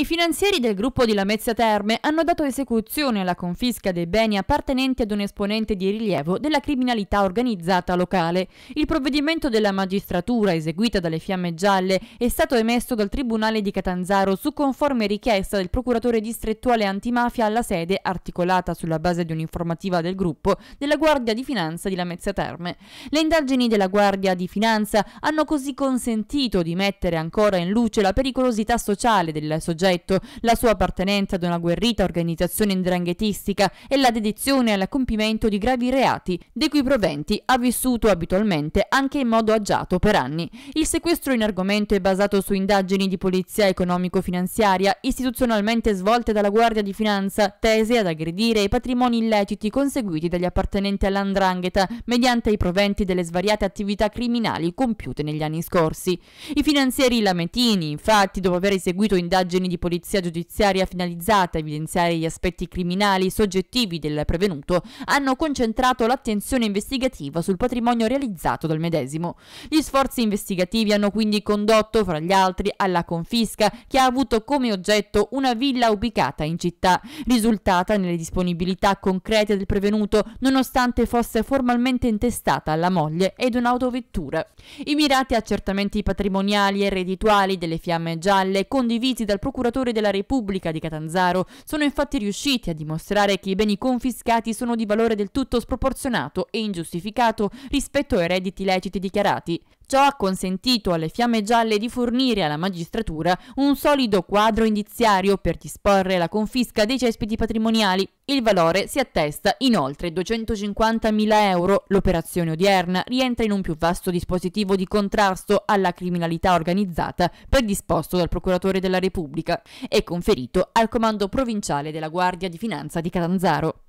I finanzieri del gruppo di Lamezia Terme hanno dato esecuzione alla confisca dei beni appartenenti ad un esponente di rilievo della criminalità organizzata locale. Il provvedimento della magistratura eseguita dalle Fiamme Gialle è stato emesso dal Tribunale di Catanzaro su conforme richiesta del procuratore distrettuale antimafia alla sede, articolata sulla base di un'informativa del gruppo, della Guardia di Finanza di Lamezia Terme. Le indagini della Guardia di Finanza hanno così consentito di mettere ancora in luce la pericolosità sociale del soggetto progetto, la sua appartenenza ad una guerrita organizzazione indranghetistica e la dedizione all'accompimento di gravi reati, dei cui proventi ha vissuto abitualmente anche in modo agiato per anni. Il sequestro in argomento è basato su indagini di polizia economico-finanziaria istituzionalmente svolte dalla Guardia di Finanza, tese ad aggredire i patrimoni illeciti conseguiti dagli appartenenti all'andrangheta mediante i proventi delle svariate attività criminali compiute negli anni scorsi. I finanzieri lametini, infatti, dopo aver eseguito indagini di polizia giudiziaria finalizzata a evidenziare gli aspetti criminali soggettivi del prevenuto hanno concentrato l'attenzione investigativa sul patrimonio realizzato dal medesimo. Gli sforzi investigativi hanno quindi condotto, fra gli altri, alla confisca che ha avuto come oggetto una villa ubicata in città, risultata nelle disponibilità concrete del prevenuto nonostante fosse formalmente intestata alla moglie ed un'autovettura. I mirati accertamenti patrimoniali e reddituali delle fiamme gialle condivisi dal procuratore procuratore della Repubblica di Catanzaro sono infatti riusciti a dimostrare che i beni confiscati sono di valore del tutto sproporzionato e ingiustificato rispetto ai redditi leciti dichiarati. Ciò ha consentito alle Fiamme Gialle di fornire alla magistratura un solido quadro indiziario per disporre la confisca dei cespiti patrimoniali. Il valore si attesta in oltre 250.000 euro. L'operazione odierna rientra in un più vasto dispositivo di contrasto alla criminalità organizzata predisposto dal Procuratore della Repubblica e conferito al Comando Provinciale della Guardia di Finanza di Catanzaro.